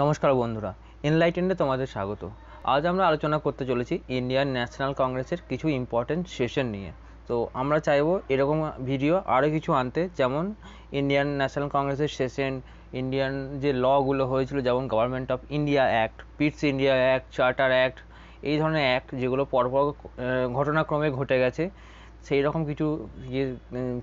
নমস্কার বন্ধুরা এনলাইটেন্ডে তোমাদের স্বাগত আজ আমরা আলোচনা করতে চলেছি ইন্ডিয়ান ন্যাশনাল কংগ্রেসের কিছু ইম্পর্টেন্ট সেশন নিয়ে তো আমরা চাইবো এরকম ভিডিও আরও কিছু আনতে যেমন ইন্ডিয়ান ন্যাশনাল কংগ্রেসের সেশন ইন্ডিয়ান যে লগুলো হয়েছিল যেমন government of India act Pitt's India act charter act এই ধরনের অ্যাক্ট যেগুলো পরপর ঘটনাক্রমে ঘটে গেছে সেই রকম কিছু ইয়ে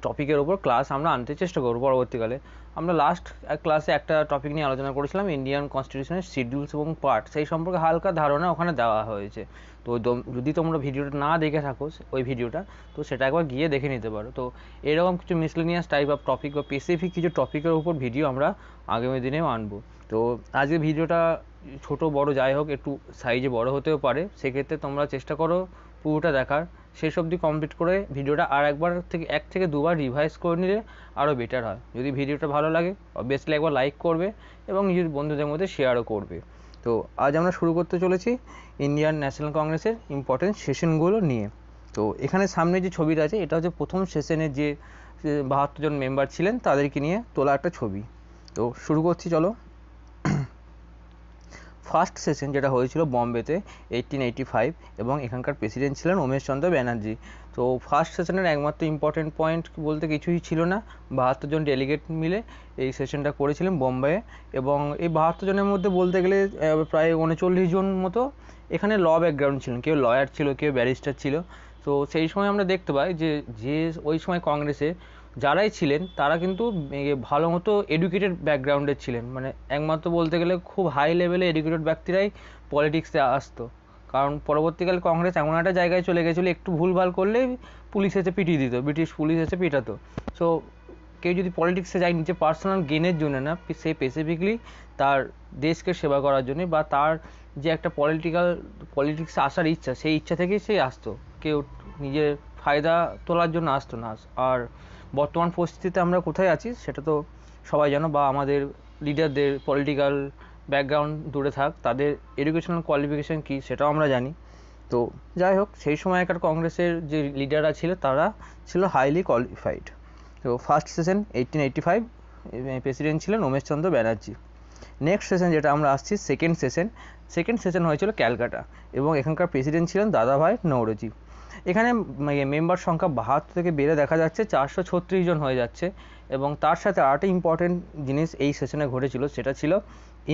টপিকের ওপর ক্লাস আমরা আনতে চেষ্টা করব পরবর্তীকালে আমরা লাস্ট ক্লাসে একটা টপিক নিয়ে আলোচনা করেছিলাম ইন্ডিয়ান কনস্টিটিউশনের শিডিউলস এবং পার্ট সেই সম্পর্কে হালকা ধারণা ওখানে দেওয়া হয়েছে তো যদি তোমরা ভিডিওটা না দেখে থাকো ওই ভিডিওটা তো সেটা একবার গিয়ে দেখে নিতে পারো তো এরকম কিছু মিসলেনিয়াস টাইপ অফ টপিক বা স্পেসিফিক কিছু টপিকের উপর ভিডিও আমরা আগামী দিনেও আনবো তো আজকে ভিডিওটা ছোট বড় যাই হোক একটু সাইজে বড় হতেও পারে সেক্ষেত্রে তোমরা চেষ্টা করো পুরোটা দেখার শেষ অবধি কমপ্লিট করে ভিডিওটা আর একবার থেকে এক থেকে দুবার রিভাইজ করে নিলে আরও বেটার হয় যদি ভিডিওটা ভালো লাগে অবভিয়াসলি একবার লাইক করবে এবং নিজের বন্ধুদের মধ্যে শেয়ারও করবে তো আজ আমরা শুরু করতে চলেছি ইন্ডিয়ান ন্যাশনাল কংগ্রেসের ইম্পর্টেন্ট সেশনগুলো নিয়ে তো এখানে সামনে যে ছবিটা আছে এটা হচ্ছে প্রথম সেশনের যে বাহাত্তর জন মেম্বার ছিলেন তাদেরকে নিয়ে তোলা একটা ছবি তো শুরু করছি চলো ফার্স্ট সেশন যেটা হয়েছিল বম্বেতে এইটিন এইটি ফাইভ এবং এখানকার প্রেসিডেন্ট ছিলেন উমেশচন্দ্র ব্যানার্জি তো ফার্স্ট সেশনের একমাত্র ইম্পর্টেন্ট পয়েন্ট বলতে কিছুই ছিল না বাহাত্তর জন ডেলিগেট মিলে এই সেশনটা করেছিলেন বোম্বাইয়ে এবং এই বাহাত্তর জনের মধ্যে বলতে গেলে প্রায় উনচল্লিশ জন মতো এখানে ল ব্যাকগ্রাউন্ড ছিলেন কেউ লয়ার ছিল কেউ ব্যারিস্টার ছিল তো সেই সময় আমরা দেখতে পাই যে যে ওই সময় কংগ্রেসে যারাই ছিলেন তারা কিন্তু ভালো মতো এডুকেটেড ব্যাকগ্রাউন্ডের ছিলেন মানে একমাত্র বলতে গেলে খুব হাই লেভেলে এডুকেটেড ব্যক্তিরাই পলিটিক্সে আসতো কারণ পরবর্তীকালে কংগ্রেস এমন একটা জায়গায় চলে গেছিলো একটু ভুলভাল করলেই পুলিশ এসে পিটিয়ে দিত ব্রিটিশ পুলিশ এসে পিটাতো সো কেউ যদি পলিটিক্সে যায় নিজের পার্সোনাল গেনের জন্য না সে স্পেসিফিকলি তার দেশকে সেবা করার জন্য বা তার যে একটা পলিটিক্যাল পলিটিক্সে আসার ইচ্ছা সেই ইচ্ছা থেকেই সে আসতো কেউ নিজের ফায়দা তোলার জন্য আসতো না আর বর্তমান পরিস্থিতিতে আমরা কোথায় আছি সেটা তো সবাই জানো বা আমাদের লিডারদের পলিটিক্যাল ব্যাকগ্রাউন্ড দূরে থাক তাদের এডুকেশনাল কোয়ালিফিকেশান কী সেটাও আমরা জানি তো যাই হোক সেই সময়কার কংগ্রেসের যে লিডাররা ছিল তারা ছিল হাইলি কোয়ালিফাইড তো first session eighteen eighty five president ছিলেন উমেশচন্দ্র ব্যানার্জি নেক্সট সেশন যেটা আমরা আসছি সেকেন্ড সেশন সেকেন্ড সেশন হয়েছিল ক্যালকাটা এবং এখানকার প্রেসিডেন্ট ছিলেন দাদাভাই নৌরজি এখানে মেম্বার মানে সংখ্যা বাহাত্তর থেকে বেড়ে দেখা যাচ্ছে চারশো ছত্রিশ জন হয়ে যাচ্ছে এবং তার সাথে আরেকটা ইম্পর্টেন্ট জিনিস এই সেশনে ঘটেছিল সেটা ছিল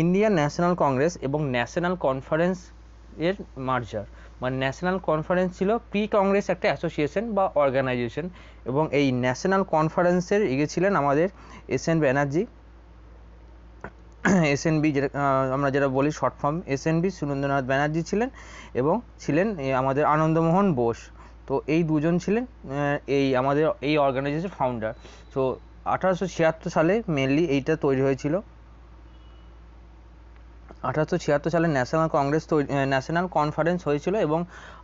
ইন্ডিয়ান ন্যাশনাল কংগ্রেস এবং ন্যাশনাল কনফারেন্স এর মার্জার মানে ন্যাশনাল কনফারেন্স ছিল প্রি কংগ্রেস একটা অ্যাসোসিয়েশন বা অর্গানাইজেশন এবং এই ন্যাশনাল কনফারেন্সের এগিয়ে ছিলেন আমাদের এস এন ব্যানার্জি এসএনবি যেটা আমরা যেটা বলি short form SNB Surendranath Banerjee ছিলেন এবং ছিলেন আমাদের আনন্দমোহন বোস তো এই দুজন ছিলেন এই আমাদের এই অর্গানাইজেশন ফাউন্ডার তো আঠারোশো ছিয়াত্তর সালে মেনলি এইটা তৈরি হয়েছিল আঠারোশো ছিয়াত্তর সালে ন্যাশনাল কংগ্রেস ন্যাশনাল কনফারেন্স হয়েছিল এবং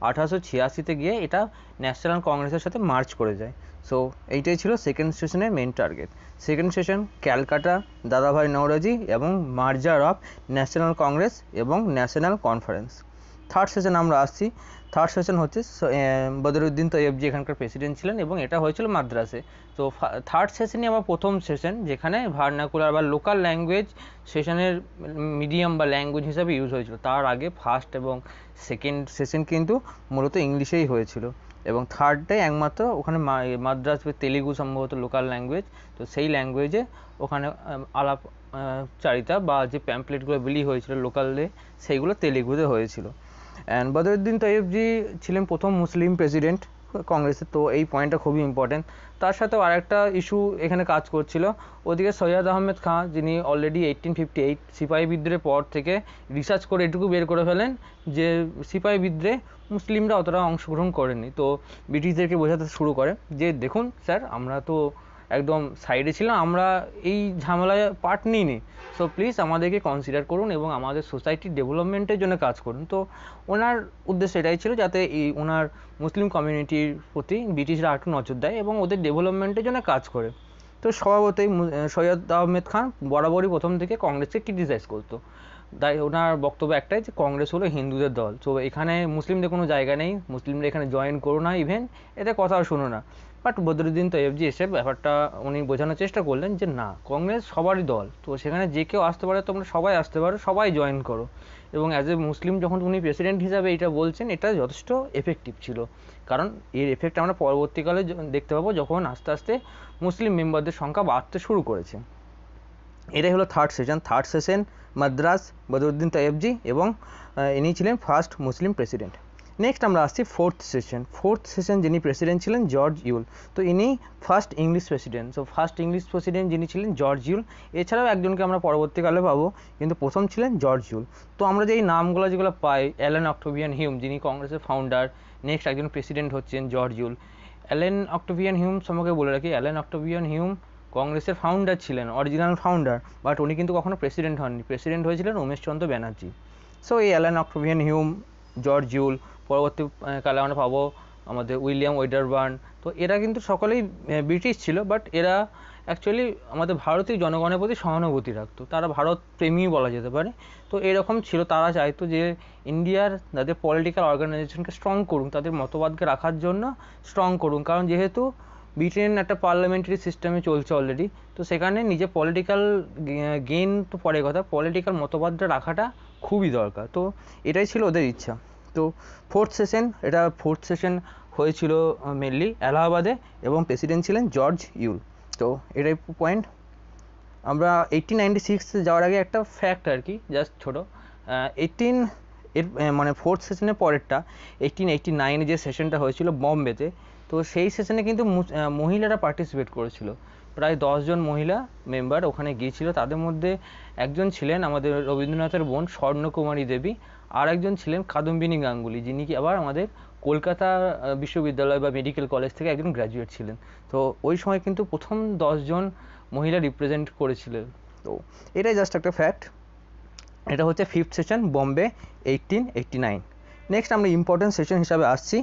আঠারোশো ছিয়াশিতে গিয়ে এটা ন্যাশনাল কংগ্রেসের সাথে মার্চ করে যায় সো এইটাই ছিল সেকেন্ড সেশনের main target second session Calcutta Dadabhai Naoroji এবং মার্জার অফ ন্যাশনাল কংগ্রেস এবং ন্যাশনাল কনফারেন্স থার্ড সেশন আমরা আসছি থার্ড সেশন হচ্ছে বদরুদ্দিন তৈয়বজি এখানকার প্রেসিডেন্ট ছিলেন এবং এটা হয়েছিল মাদ্রাসে তো থার্ড সেশনই আমার প্রথম সেশন যেখানে ভার্নাকুলার বা লোকাল ল্যাঙ্গুয়েজ সেশনের মিডিয়াম বা ল্যাঙ্গুয়েজ হিসাবে ইউজ হয়েছিল তার আগে ফার্স্ট এবং সেকেন্ড সেশন কিন্তু মূলত ইংলিশেই হয়েছিল এবং থার্ডটাই একমাত্র ওখানে মাদ্রাস তেলেগু সম্ভবত লোকাল ল্যাঙ্গুয়েজ তো সেই ল্যাঙ্গুয়েজে ওখানে আলাপ চারিতা বা যে প্যাম্পলেটগুলো বিলি হয়েছিল লোকালে সেইগুলো তেলেগুতে হয়েছিল অ্যান্ড বদরুদ্দিন তৈয়বজি ছিলেন প্রথম মুসলিম প্রেসিডেন্ট কংগ্রেসের তো এই পয়েন্টটা খুবই ইম্পর্টেন্ট তার সাথেও আরেকটা ইস্যু এখানে কাজ করছিল ওদিকে সৈয়দ আহমেদ খাঁ যিনি অলরেডি এইটিন ফিফটি এইট সিপাহী বিদ্রোহের পর থেকে রিসার্চ করে এটুকু বের করে ফেলেন যে সিপাহী বিদ্রোহে মুসলিমরা অতটা অংশগ্রহণ করেনি তো ব্রিটিশদেরকে বোঝাতে শুরু করে যে দেখুন স্যার আমরা তো একদম সাইডে ছিলাম আমরা এই ঝামেলায় পার্ট নিইনি সো প্লিজ আমাদেরকে কনসিডার করুন এবং আমাদের সোসাইটির ডেভেলপমেন্টের জন্য কাজ করুন তো ওনার উদ্দেশ্য এটাই ছিল যাতে এই ওনার মুসলিম কমিউনিটির প্রতি ব্রিটিশরা একটু নজর দেয় এবং ওদের ডেভেলপমেন্টের জন্য কাজ করে তো স্বভাবতই সৈয়দ আহমেদ খান বরাবরই প্রথম থেকে কংগ্রেসকে ক্রিটিসাইজ করতো তাই ওনার বক্তব্য একটাই যে কংগ্রেস হলো হিন্দুদের দল তো এখানে মুসলিমদের কোনো জায়গা নেই মুসলিমরা এখানে জয়েন করো না ইভেন এতে কথাও শোনো না বাট বদরুদ্দিন জি এসে ব্যাপারটা উনি বোঝানোর চেষ্টা করলেন যে না কংগ্রেস সবারই দল তো সেখানে যে কেউ আসতে পারে তোমরা সবাই আসতে পারো সবাই জয়েন করো এবং অ্যাজ এ মুসলিম যখন উনি প্রেসিডেন্ট হিসাবে এটা বলছেন এটা যথেষ্ট এফেক্টিভ ছিল কারণ এর এফেক্ট আমরা পরবর্তীকালে দেখতে পাবো যখন আস্তে আস্তে মুসলিম মেম্বারদের সংখ্যা বাড়তে শুরু করেছে এটাই হলো third session third session Madras Badruddin ji এবং ইনি ছিলেন ফার্স্ট মুসলিম প্রেসিডেন্ট নেক্সট আমরা আসছি ফোর্থ সেশন ফোর্থ সেশন যিনি প্রেসিডেন্ট ছিলেন জর্জ ইউল তো ইনি first English president so first English president যিনি ছিলেন জর্জ ইউল এছাড়াও একজনকে আমরা পরবর্তীকালে পাবো কিন্তু প্রথম ছিলেন জর্জ ইউল তো আমরা যে এই নামগুলো যেগুলো পাই অ্যালেন অক্টোভিয়ান হিউম যিনি কংগ্রেসের ফাউন্ডার নেক্সট একজন প্রেসিডেন্ট হচ্ছেন George Yule Allen Octavian Hume সম্পর্কে বলে রাখি অ্যালেন অক্টোভিয়ান হিউম কংগ্রেসের ফাউন্ডার ছিলেন অরিজিনাল ফাউন্ডার বাট উনি কিন্তু কখনো প্রেসিডেন্ট হননি প্রেসিডেন্ট হয়েছিলেন উমেশচন্দ্র ব্যানার্জি সো এই Allen Octavian Hume George Yule পরবর্তীকালে আমরা পাবো আমাদের উইলিয়াম ওয়েডারবার্ন তো এরা কিন্তু সকলেই ব্রিটিশ ছিল বাট এরা অ্যাকচুয়ালি আমাদের ভারতীয় জনগণের প্রতি সহানুভূতি রাখতো তারা ভারত প্রেমী বলা যেতে পারে তো এরকম ছিল তারা চাইতো যে ইন্ডিয়ার তাদের পলিটিক্যাল অর্গানাইজেশনকে স্ট্রং করুন তাদের মতবাদকে রাখার জন্য স্ট্রং করুন কারণ যেহেতু ব্রিটেন একটা পার্লামেন্টারি সিস্টেমে চলছে অলরেডি তো সেখানে নিজে পলিটিক্যাল গেইন তো পরে কথা পলিটিক্যাল মতবাদটা রাখাটা খুবই দরকার তো এটাই ছিল ওদের ইচ্ছা তো ফোর্থ সেশন এটা ফোর্থ সেশন হয়েছিল মেনলি এলাহাবাদে এবং প্রেসিডেন্ট ছিলেন জর্জ ইউল তো এটাই পয়েন্ট আমরা এইটিন নাইনটি সিক্সে যাওয়ার আগে একটা ফ্যাক্ট আর কি জাস্ট ছোটো এইটিন এর মানে ফোর্থ সেশনের পরেরটা এইটিন এইটটি নাইনে যে সেশনটা হয়েছিল বম্বেতে তো সেই সেশনে কিন্তু মহিলারা পার্টিসিপেট করেছিল প্রায় দশজন মহিলা মেম্বার ওখানে গিয়েছিল তাদের মধ্যে একজন ছিলেন আমাদের রবীন্দ্রনাথের বোন স্বর্ণকুমারী দেবী আর একজন ছিলেন কাদম্বিনী গাঙ্গুলি যিনি কি আবার আমাদের কলকাতা বিশ্ববিদ্যালয় বা মেডিকেল কলেজ থেকে একজন গ্র্যাজুয়েট ছিলেন তো ওই সময় কিন্তু প্রথম দশজন মহিলা রিপ্রেজেন্ট করেছিলেন তো এটাই জাস্ট একটা ফ্যাক্ট এটা হচ্ছে fifth session Bombay eighteen eighty nine next আমরা ইম্পর্টেন্ট সেশন হিসাবে আসছি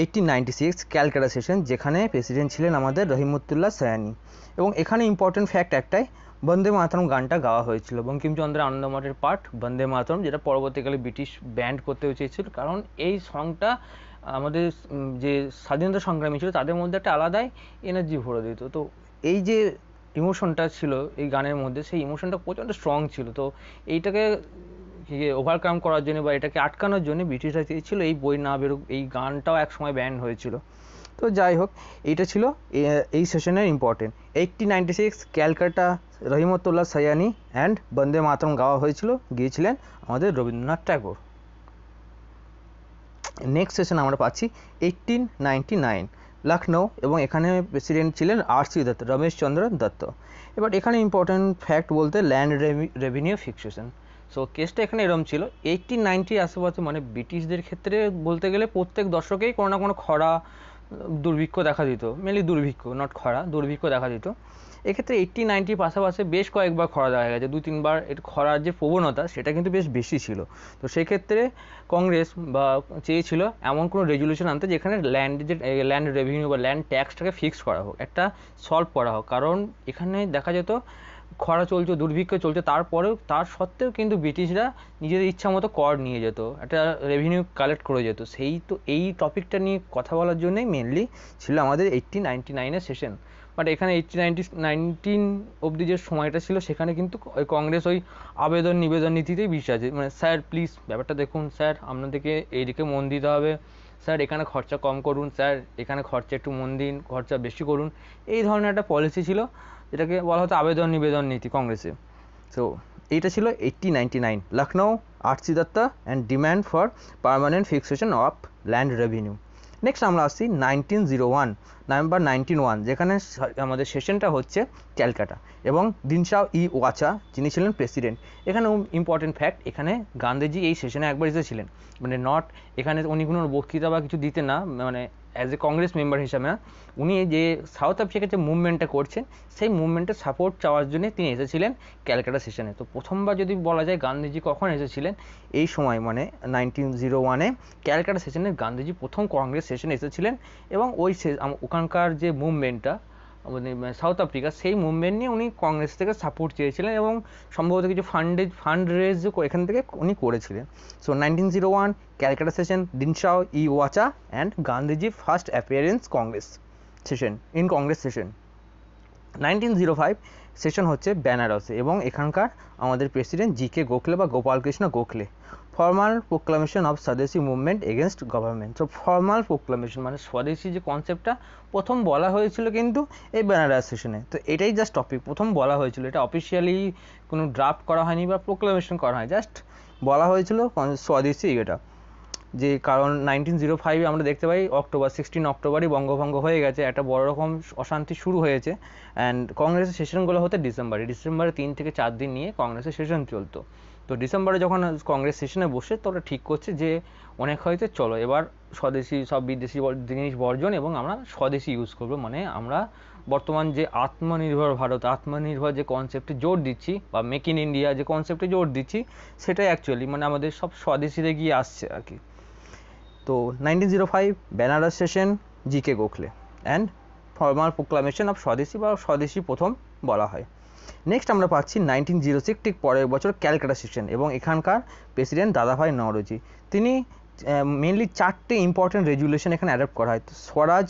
eighteen ninety six Calcutta session যেখানে প্রেসিডেন্ট ছিলেন আমাদের রহিমতুল্লাহ সায়ানি এবং এখানে ইম্পর্টেন্ট ফ্যাক্ট একটাই বন্দে মাতরম গানটা গাওয়া হয়েছিল বঙ্কিমচন্দ্রের আনন্দমঠের পাঠ বন্দে মাতরম যেটা পরবর্তীকালে ব্রিটিশ ব্যান্ড করতে চেয়েছিল কারণ এই সংটা আমাদের যে স্বাধীনতা সংগ্রামী ছিল তাদের মধ্যে একটা আলাদাই এনার্জি ভরে দিত তো এই যে ইমোশনটা ছিল এই গানের মধ্যে সেই ইমোশনটা প্রচণ্ড স্ট্রং ছিল তো এইটাকে ওভারকাম করার জন্য বা এটাকে আটকানোর জন্য ব্রিটিশরা চেয়েছিল এই বই না বেরোক এই গানটাও এক সময় ব্যান্ড হয়েছিল তো যাই হোক এইটা ছিল এই সেশনের important eighty ninety six Calcutta Rahimtullah Sayani and Bande Mataram গাওয়া হয়েছিল গিয়েছিলেন আমাদের রবীন্দ্রনাথ ঠাকুর নেক্সট সেশন আমরা পাচ্ছি এইটিন নাইনটি নাইন লখনৌ এবং এখানে প্রেসিডেন্ট ছিলেন আর সি দত্ত রমেশচন্দ্র দত্ত এবার এখানে ইম্পর্টেন্ট ফ্যাক্ট বলতে ল্যান্ড রেভিনিউ ফিক্সেশন সো কেসটা এখানে এরম ছিল এইটিন নাইনটি আশেপাশে মানে ব্রিটিশদের ক্ষেত্রে বলতে গেলে প্রত্যেক দশকেই কোনো না কোনো খরা দুর্ভিক্ষ দেখা দিত মেনলি দুর্ভিক্ষ নট খরা দুর্ভিক্ষ দেখা দিত এক্ষেত্রে এইট্টি নাইনটির পাশাপাশি বেশ কয়েকবার খরা দেখা গেছে দু তিনবার এর খরার যে প্রবণতা সেটা কিন্তু বেশ বেশি ছিল তো সেক্ষেত্রে কংগ্রেস বা চেয়েছিল এমন কোনো রেজুলেশন আনতে যেখানে ল্যান্ড যে ল্যান্ড রেভিনিউ বা ল্যান্ড ট্যাক্সটাকে ফিক্স করা হোক একটা সলভ করা হোক কারণ এখানে দেখা যেত খরা চলছে দুর্ভিক্ষ চলছে তারপরেও তার সত্ত্বেও কিন্তু ব্রিটিশরা নিজেদের ইচ্ছা মতো কর নিয়ে যেত একটা রেভিনিউ কালেক্ট করে যেত সেই তো এই টপিকটা নিয়ে কথা বলার জন্যই মেনলি ছিল আমাদের এইট্টি নাইনটি নাইনের সেশন বাট এখানে এইটটি নাইনটি নাইনটিন অবধি যে সময়টা ছিল সেখানে কিন্তু ওই কংগ্রেস ওই আবেদন নিবেদন নীতিতেই আছে মানে স্যার প্লিজ ব্যাপারটা দেখুন স্যার আপনাদেরকে এইদিকে মন দিতে হবে স্যার এখানে খরচা কম করুন স্যার এখানে খরচা একটু মন দিন খরচা বেশি করুন এই ধরনের একটা পলিসি ছিল এটাকে বলা হতো আবেদন নিবেদন নীতি কংগ্রেসে সো এইটা ছিল eighty ninety nine Lucknow RC Dutta and demand for permanent fixation of land revenue next আমরা আসছি nineteen zero one November nineteen one যেখানে আমাদের সেশনটা হচ্ছে ক্যালকাটা এবং দিনশাও ই ওয়াচা যিনি ছিলেন প্রেসিডেন্ট এখানে ইম্পর্টেন্ট ফ্যাক্ট এখানে গান্ধীজি এই সেশনে একবার এসেছিলেন মানে নট এখানে উনি কোনো বক্তৃতা বা কিছু দিতে না মানে অ্যাজ এ কংগ্রেস মেম্বার হিসাবে না হ্যাঁ, উনি যে সাউথ আফ্রিকার যে মুভমেন্টটা করছেন সেই মুভমেন্টের সাপোর্ট চাওয়ার জন্য তিনি এসেছিলেন ক্যালকাটা সেশনে তো প্রথমবার যদি বলা যায় গান্ধীজি কখন এসেছিলেন এই সময় মানে নাইনটিন জিরো ওয়ানে ক্যালকাটা সেশনে গান্ধীজি প্রথম কংগ্রেস সেশনে এসেছিলেন এবং ওই ওখানকার যে মুভমেন্টটা সাউথ আফ্রিকা মানে সেই মুভমেন্ট নিয়ে উনি কংগ্রেস থেকে সাপোর্ট চেয়েছিলেন এবং সম্ভবত কিছু ফান্ডে ফান্ড রেজ এখান থেকে উনি করেছিলেন so nineteen zero one Calcutta session Dinshaw E Wacha and Gandhiji first appearance Congress session in Congress session nineteen zero five session হচ্ছে বেনারসে এবং এখানকার আমাদের প্রেসিডেন্ট জি কে গোখলে বা Gopalkrishna Gokhale formal proclamation of Swadeshi movement against government so formal proclamation মানে স্বদেশি যে কনসেপ্টটা প্রথম বলা হয়েছিল কিন্তু এই বেনারস সেশনে তো এটাই জাস্ট টপিক প্রথম বলা হয়েছিল এটা অফিসিয়ালি কোনো ড্রাফট করা হয়নি বা প্রোক্লামেশন করা হয় জাস্ট বলা হয়েছিল স্বদেশি এটা যে কারণ নাইনটিন জিরো ফাইভে আমরা দেখতে পাই অক্টোবর সিক্সটিন অক্টোবরই বঙ্গভঙ্গ হয়ে গেছে একটা বড় রকম অশান্তি শুরু হয়েছে অ্যান্ড কংগ্রেসের সেশনগুলো হতে ডিসেম্বরে ডিসেম্বরে তিন থেকে চার দিন নিয়ে কংগ্রেসের সেশন চলতো তো ডিসেম্বরে যখন কংগ্রেস সেশনে বসে ওরা ঠিক করছে যে অনেক হয়তো চলো এবার স্বদেশি সব বিদেশি জিনিস বর্জন এবং আমরা স্বদেশি ইউজ করব মানে আমরা বর্তমান যে আত্মনির্ভর ভারত আত্মনির্ভর যে কনসেপ্টে জোর দিচ্ছি বা মেক ইন ইন্ডিয়া যে কনসেপ্টে জোর দিচ্ছি সেটাই অ্যাকচুয়ালি মানে আমাদের সব স্বদেশিতে গিয়ে আসছে আর কি তো nineteen zero five Benares session G K Gokhale and formal proclamation of swadeshi বা স্বদেশি প্রথম বলা হয় নেক্সট আমরা পাচ্ছি নাইনটিন জিরো সিক্স ঠিক পরের বছর ক্যালকাটা সেশন এবং এখানকার প্রেসিডেন্ট দাদাভাই নওরোজি তিনি মেনলি চারটে ইম্পর্টেন্ট রেজুলেশন এখানে অ্যাডপ্ট করা হয় swaraj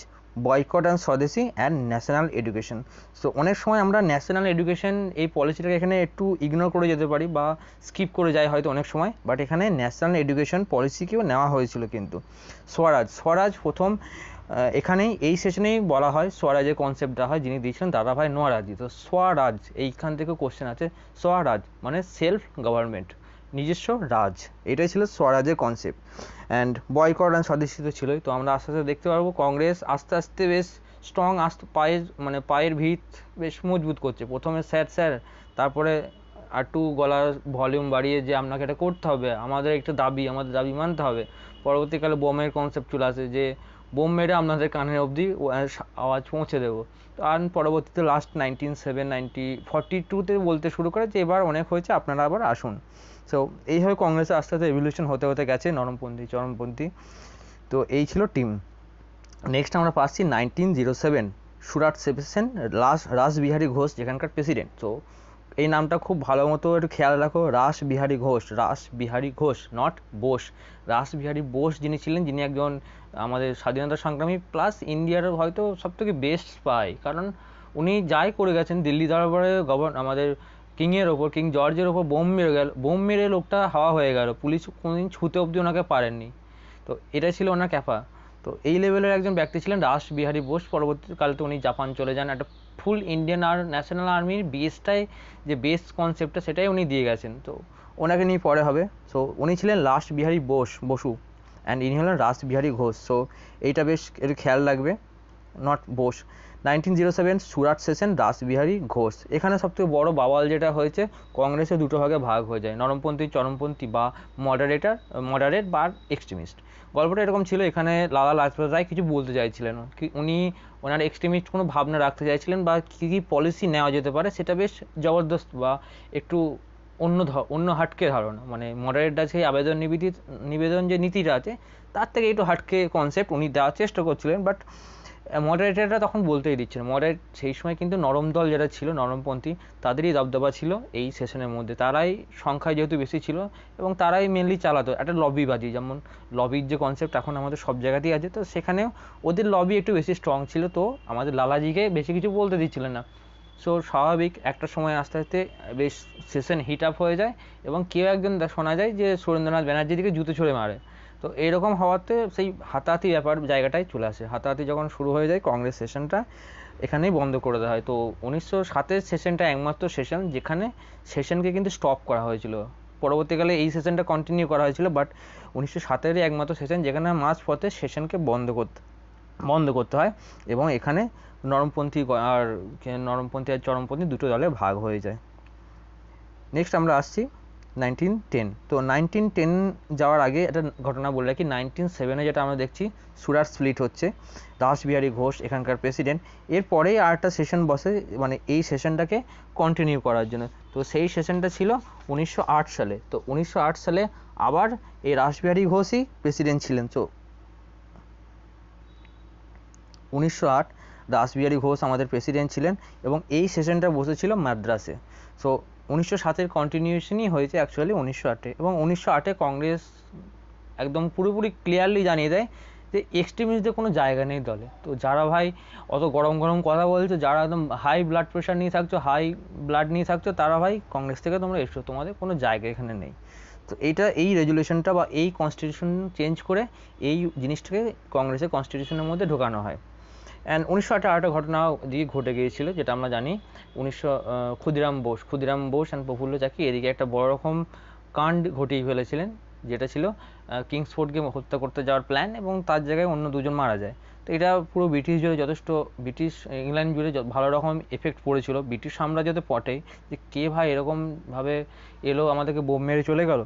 boycott and swadeshi and national education so অনেক সময় আমরা ন্যাশনাল এডুকেশন এই পলিসিটাকে এখানে একটু ইগনোর করে যেতে পারি বা স্কিপ করে যায় হয়তো অনেক সময় বাট এখানে ন্যাশনাল এডুকেশন পলিসিকেও নেওয়া হয়েছিল কিন্তু স্বরাজ স্বরাজ প্রথম এখানেই এই সেশনেই বলা হয় স্বরাজের কনসেপ্টটা হয় যিনি দিয়েছিলেন দাদাভাই নোয়ারাজি তো স্বরাজ এইখান থেকে কোশ্চেন আছে স্বরাজ মানে সেলফ গভর্নমেন্ট নিজস্ব রাজ এটাই ছিল স্বরাজের কনসেপ্ট অ্যান্ড বয়কট অ্যান্ড স্বদেশিত ছিলই তো আমরা আস্তে আস্তে দেখতে পারবো কংগ্রেস আস্তে আস্তে বেশ স্ট্রং আস্তে পায়ের মানে পায়ের ভিত বেশ মজবুত করছে প্রথমে স্যার স্যার তারপরে আর টু গলার ভলিউম বাড়িয়ে যে আপনাকে এটা করতে হবে আমাদের একটা দাবি আমাদের দাবি মানতে হবে পরবর্তীকালে বোমের কনসেপ্ট চলে আসে যে বোম মেরে আপনাদের কানে অবধি আওয়াজ পৌঁছে দেবো আর পরবর্তীতে last nineteen seven ninety forty টুতে বলতে শুরু করে যে এবার অনেক হয়েছে আপনারা আবার আসুন সো এইভাবে কংগ্রেসে আস্তে আস্তে রেভলিউশন হতে হতে গেছে নরমপন্থী চরমপন্থী তো এই ছিল টিম নেক্সট আমরা পাচ্ছি nineteen zero seven Surat seven রাস রাসবিহারী ঘোষ যেখানকার প্রেসিডেন্ট তো এই নামটা খুব ভালো মতো একটু খেয়াল রাখো রাসবিহারী ঘোষ রাসবিহারী ঘোষ নট বোস রাসবিহারী বোস যিনি ছিলেন যিনি একজন আমাদের স্বাধীনতা সংগ্রামী প্লাস ইন্ডিয়ার হয়তো সব থেকে বেস্ট স্পাই কারণ উনি যাই করে গেছেন দিল্লি দরবারে গভর্ন আমাদের কিংয়ের ওপর কিং জর্জের ওপর বোম মেরে গেল বোম মেরে লোকটা হাওয়া হয়ে গেল পুলিশ কোনোদিন ছুতে অবধি ওনাকে পারেননি তো এটা ছিল ওনার ক্যাপা তো এই লেভেলের একজন ব্যক্তি ছিলেন রাস বিহারী বোস পরবর্তীকালে তো উনি জাপান চলে যান একটা ফুল ইন্ডিয়ান আর ন্যাশনাল আর্মির বেসটাই যে বেস কনসেপ্টটা সেটাই উনি দিয়ে গেছেন তো ওনাকে নিয়ে পরে হবে সো উনি ছিলেন লাস্ট বিহারী বোস বসু অ্যান্ড ইনি হলেন রাসবিহারী ঘোষ সো এইটা বেশ এর খেয়াল রাখবে not Bose nineteen zero seven Surat session Rashbehari Ghosh এখানে সবথেকে বড় বাওয়াল যেটা হয়েছে কংগ্রেসে দুটো ভাগে ভাগ হয়ে যায় নরমপন্থী চরমপন্থী বা মডারেটার মডারেট বা এক্সট্রিমিস্ট গল্পটা এরকম ছিল এখানে লালা লাজপত রায় কিছু বলতে চাইছিলেন কি উনি ওনার এক্সট্রিমিস্ট কোনো ভাবনা রাখতে চাইছিলেন বা কী কী পলিসি নেওয়া যেতে পারে সেটা বেশ জবরদস্ত বা একটু অন্য অন্য হাটকে ধারণা মানে মডারেটরা সেই আবেদন নিবেদিত নিবেদন যে নীতিটা আছে তার থেকে একটু হাটকে কনসেপ্ট উনি দেওয়ার চেষ্টা করছিলেন বাট মডারেটাররা তখন বলতেই দিচ্ছেন মডারেট সেই সময় কিন্তু নরম দল যারা ছিল নরমপন্থী তাদেরই দবদবা ছিল এই সেশনের মধ্যে তারাই সংখ্যায় যেহেতু বেশি ছিল এবং তারাই মেনলি চালাতো একটা লবিবাজি যেমন লবির যে কনসেপ্ট এখন আমাদের সব জায়গাতেই আছে তো সেখানেও ওদের লবি একটু বেশি স্ট্রং ছিল তো আমাদের লালাজিকে বেশি কিছু বলতে দিচ্ছিলেন না সো স্বাভাবিক একটা সময় আস্তে আস্তে বেশ সেশন হিট আপ হয়ে যায় এবং কেউ একজন শোনা যায় যে সুরেন্দ্রনাথ ব্যানার্জিদিকে জুতো ছুঁড়ে মারে তো এরকম হওয়াতে সেই হাতাহাতি ব্যাপার জায়গাটায় চলে আসে হাতাহাতি যখন শুরু হয়ে যায় কংগ্রেস সেশনটা এখানেই বন্ধ করে দেওয়া হয় তো উনিশশো সাতের সেশনটা একমাত্র সেশন যেখানে সেশনকে কিন্তু স্টপ করা হয়েছিল পরবর্তীকালে এই সেশনটা কন্টিনিউ করা হয়েছিল বাট উনিশশো সাতেরই একমাত্র সেশন যেখানে পথে সেশনকে বন্ধ করতে বন্ধ করতে হয় এবং এখানে নরমপন্থী আর নরমপন্থী আর চরমপন্থী দুটো দলে ভাগ হয়ে যায় নেক্সট আমরা আসছি নাইনটিন টেন তো নাইনটিন টেন যাওয়ার আগে একটা ঘটনা বলে রাখি নাইনটিন সেভেনে যেটা আমরা দেখছি সুরার স্প্লিট হচ্ছে রাসবিহারী ঘোষ এখানকার প্রেসিডেন্ট এরপরেই একটা সেশন বসে মানে এই সেশনটাকে কন্টিনিউ করার জন্য তো সেই সেশনটা ছিল উনিশশো সালে তো উনিশশো সালে আবার এই রাসবিহারী ঘোষই প্রেসিডেন্ট ছিলেন তো উনিশশো আট দাসবিহারী ঘোষ আমাদের প্রেসিডেন্ট ছিলেন এবং এই সেশনটা বসেছিল মাদ্রাসে সো উনিশশো সাতের কন্টিনিউশনই হয়েছে অ্যাকচুয়ালি উনিশশো আটে এবং উনিশশো আটে কংগ্রেস একদম পুরোপুরি ক্লিয়ারলি জানিয়ে দেয় যে এক্সট্রিমিস্টদের কোনো জায়গা নেই দলে তো যারা ভাই অত গরম গরম কথা বলছো যারা একদম হাই ব্লাড প্রেশার নিয়ে থাকছো হাই ব্লাড নিয়ে থাকছো তারা ভাই কংগ্রেস থেকে তোমরা এসছো তোমাদের কোনো জায়গা এখানে নেই তো এইটা এই রেজুলেশনটা বা এই কনস্টিটিউশন চেঞ্জ করে এই জিনিসটাকে কংগ্রেসের কনস্টিটিউশনের মধ্যে ঢোকানো হয় অ্যান্ড উনিশশো আঠারোটা ঘটনা দিকে ঘটে গিয়েছিল যেটা আমরা জানি উনিশশো ক্ষুদিরাম বোস ক্ষুদিরাম বোস অ্যান্ড প্রফুল্ল চাকি এদিকে একটা বড় রকম কাণ্ড ঘটিয়ে ফেলেছিলেন যেটা ছিল কিংসফোর্ডকে হত্যা করতে যাওয়ার প্ল্যান এবং তার জায়গায় অন্য দুজন মারা যায় তো এটা পুরো ব্রিটিশ জুড়ে যথেষ্ট ব্রিটিশ ইংল্যান্ড জুড়ে ভালো রকম এফেক্ট পড়েছিল ব্রিটিশ সাম্রাজ্যতে পটে যে কে ভাই এরকমভাবে এলো আমাদেরকে বোম মেরে চলে গেল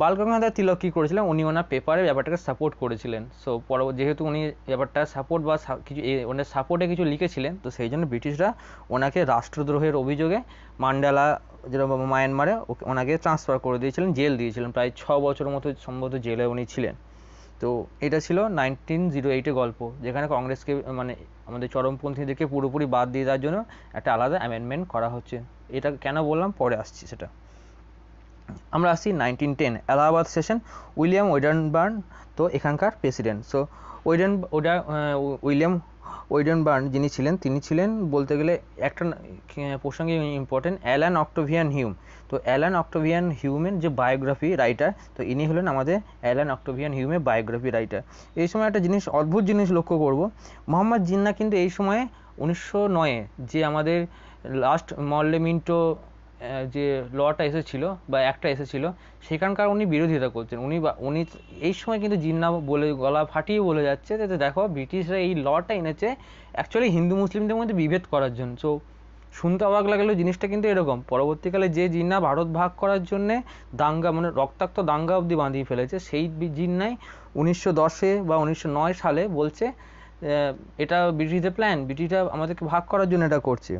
বালগঙ্গাধর তিলক কী করেছিলেন উনি ওনার পেপারে ব্যাপারটাকে সাপোর্ট করেছিলেন সো পর যেহেতু উনি ব্যাপারটা সাপোর্ট বা কিছু ওনার সাপোর্টে কিছু লিখেছিলেন তো সেই জন্য ব্রিটিশরা ওনাকে রাষ্ট্রদ্রোহের অভিযোগে মান্ডালা যেরকম মায়ানমারে ওনাকে ট্রান্সফার করে দিয়েছিলেন জেল দিয়েছিলেন প্রায় ছ বছর মতো সম্ভবত জেলে উনি ছিলেন তো এটা ছিল নাইনটিন জিরো এইটের গল্প যেখানে কংগ্রেসকে মানে আমাদের চরমপন্থীদেরকে পুরোপুরি বাদ দিয়ে দেওয়ার জন্য একটা আলাদা অ্যামেন্ডমেন্ট করা হচ্ছে এটা কেন বললাম পরে আসছি সেটা আমরা আসি nineteen ten Allahabad session William Wedderburn তো এখানকার প্রেসিডেন্ট সো ওয়েডন ওডা উইলিয়াম ওয়েডেনবার্ন যিনি ছিলেন তিনি ছিলেন বলতে গেলে একটা প্রসঙ্গে ইম্পর্টেন্ট অ্যালান অক্টোভিয়ান হিউম তো অ্যালান অক্টোভিয়ান হিউমের যে বায়োগ্রাফি রাইটার তো ইনি হলেন আমাদের অ্যালান অক্টোভিয়ান হিউমের বায়োগ্রাফি রাইটার এই সময় একটা জিনিস অদ্ভুত জিনিস লক্ষ্য করব মোহাম্মদ জিন্না কিন্তু এই সময়ে উনিশশো নয়ে যে আমাদের লাস্ট মল্লে মিন্টো যে লটা এসেছিল বা একটা এসেছিল সেখানকার উনি বিরোধিতা করছেন উনি বা উনি এই সময় কিন্তু জিন্না বলে গলা ফাটিয়ে বলে যাচ্ছে যে দেখো ব্রিটিশরা এই লটা এনেছে অ্যাকচুয়ালি হিন্দু মুসলিমদের মধ্যে বিভেদ করার জন্য সো শুনতে অবাক লাগলেও জিনিসটা কিন্তু এরকম পরবর্তীকালে যে জিন্না ভারত ভাগ করার জন্যে দাঙ্গা মানে রক্তাক্ত দাঙ্গা অবধি বাঁধিয়ে ফেলেছে সেই জিন্নাই উনিশশো দশে বা উনিশশো নয় সালে বলছে এটা ব্রিটিশদের প্ল্যান ব্রিটিশরা আমাদেরকে ভাগ করার জন্য এটা করছে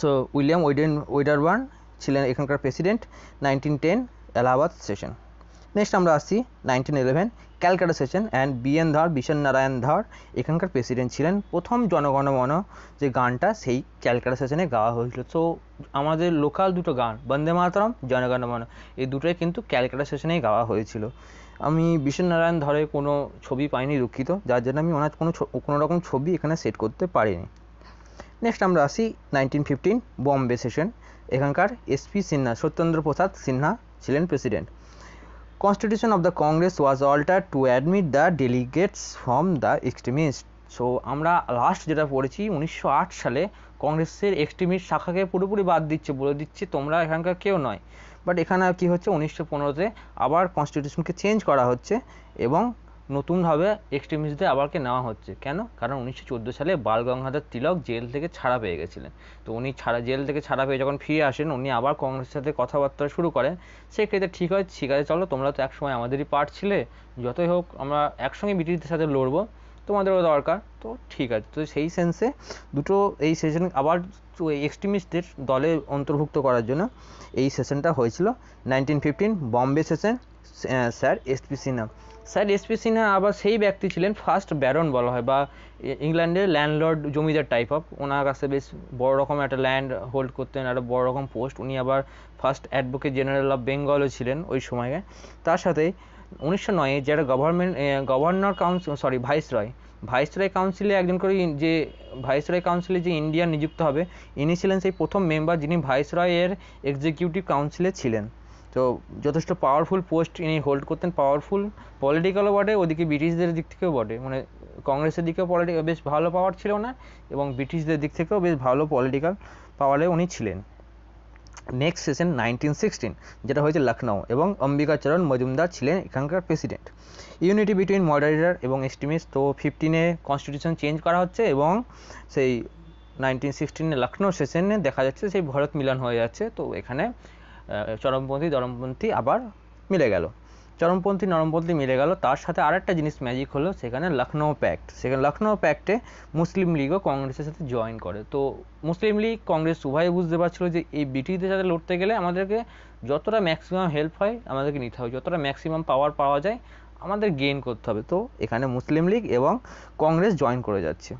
সো উইলিয়াম ওয়েডেন ওয়েডারবার্ন ছিলেন এখানকার president nineteen ten Allahabad session next আমরা আসছি nineteen eleven Calcutta session and B N Dhar Bishan Narayan Dhar এখানকার প্রেসিডেন্ট ছিলেন প্রথম জনগণমন যে গানটা সেই ক্যালকাটা সেশনে গাওয়া হয়েছিল সো আমাদের লোকাল দুটো গান বন্দে মাতরম জনগণমন এই দুটোই কিন্তু ক্যালকাটা সেশনেই গাওয়া হয়েছিল আমি বিশন নারায়ণ ধরের কোনো ছবি পাইনি দুঃখিত যার জন্য আমি ওনার কোনো কোনো রকম ছবি এখানে সেট করতে পারিনি নেক্সট আমরা আসি নাইনটিন ফিফটিন বম্বে সেশন এখানকার এসপি সিনহা সত্যেন্দ্র প্রসাদ সিনহা ছিলেন president constitution of the Congress was alter to admit the delegates from the extremist so আমরা লাস্ট যেটা পড়েছি উনিশশো সালে কংগ্রেসের এক্সট্রিমিস্ট শাখাকে পুরোপুরি বাদ দিচ্ছে বলে দিচ্ছে তোমরা এখানকার কেউ নয় বাট এখানে কি হচ্ছে উনিশশো পনেরোতে আবার কনস্টিটিউশনকে চেঞ্জ করা হচ্ছে এবং নতুনভাবে এক্সট্রিমিস্টদের আবারকে নেওয়া হচ্ছে কেন কারণ উনিশশো চোদ্দো সালে বাল গঙ্গাধর তিলক জেল থেকে ছাড়া পেয়ে গেছিলেন তো উনি ছাড়া জেল থেকে ছাড়া পেয়ে যখন ফিরে আসেন উনি আবার কংগ্রেসের সাথে কথাবার্তা শুরু করেন সেক্ষেত্রে ঠিক হয় ঠিক আছে চলো তোমরা তো একসময় আমাদেরই পার্ট ছিলে যতই হোক আমরা একসঙ্গে ব্রিটিশদের সাথে লড়বো তোমাদেরও দরকার তো ঠিক আছে তো সেই সেন্সে দুটো এই সেশন আবার এক্সট্রিমিস্টদের দলে অন্তর্ভুক্ত করার জন্য এই সেশনটা হয়েছিল nineteen fifteen Bombay session sir S P Sinha sir S P Sinha আবার সেই ব্যক্তি ছিলেন ফার্স্ট ব্যারন বলা হয় বা ইংল্যান্ডের ল্যান্ডলর্ড জমিদার টাইপ অফ ওনার কাছে বেশ বড় রকম একটা ল্যান্ড হোল্ড করতেন একটা বড় রকম পোস্ট উনি আবার ফার্স্ট অ্যাডভোকেট জেনারেল অফ বেঙ্গলও ছিলেন ওই সময়ে তার সাথে উনিশশো নয়ে যারা government governor council sorry viceroy রয় কাউন্সিলে একজন করে যে ভাইসরয় কাউন্সিলে যে ইন্ডিয়ান নিযুক্ত হবে ইনি ছিলেন সেই প্রথম মেম্বার যিনি ভাইসরয়ের এক্সিকিউটিভ কাউন্সিলে ছিলেন তো যথেষ্ট পাওয়ারফুল পোস্ট ইনি হোল্ড করতেন পাওয়ারফুল পলিটিক্যালও বটে ওদিকে ব্রিটিশদের দিক থেকেও বটে মানে কংগ্রেসের দিকেও পলিটিক বেশ ভালো পাওয়ার ছিল না এবং ব্রিটিশদের দিক থেকেও বেশ ভালো পলিটিক্যাল পাওয়ারে উনি ছিলেন নেক্সট সেশন নাইনটিন সিক্সটিন যেটা হয়েছে লখনৌ এবং অম্বিকাচরণ মজুমদার ছিলেন এখানকার প্রেসিডেন্ট ইউনিটি বিটুইন মডারেটার এবং এক্সট্রিমিস্ট তো ফিফটিনে কনস্টিটিউশন চেঞ্জ করা হচ্ছে এবং সেই নাইনটিন সিক্সটিনে লখনৌ সেশনে দেখা যাচ্ছে সেই ভারত মিলন হয়ে যাচ্ছে তো এখানে চরমপন্থী চরমপন্থী আবার মিলে গেল চরমপন্থী নরমপন্থী মিলে গেল তার সাথে আরেকটা জিনিস ম্যাজিক হলো সেখানে লখনৌ প্যাক্ট সেখানে লখনৌ প্যাক্টে মুসলিম লীগও কংগ্রেসের সাথে জয়েন করে তো মুসলিম লীগ কংগ্রেস উভয় বুঝতে পারছিল যে এই ব্রিটিশদের সাথে লড়তে গেলে আমাদেরকে যতটা ম্যাক্সিমাম হেল্প হয় আমাদেরকে নিতে হবে যতটা ম্যাক্সিমাম পাওয়ার পাওয়া যায় আমাদের গেইন করতে হবে তো এখানে মুসলিম লীগ এবং কংগ্রেস জয়েন করে যাচ্ছে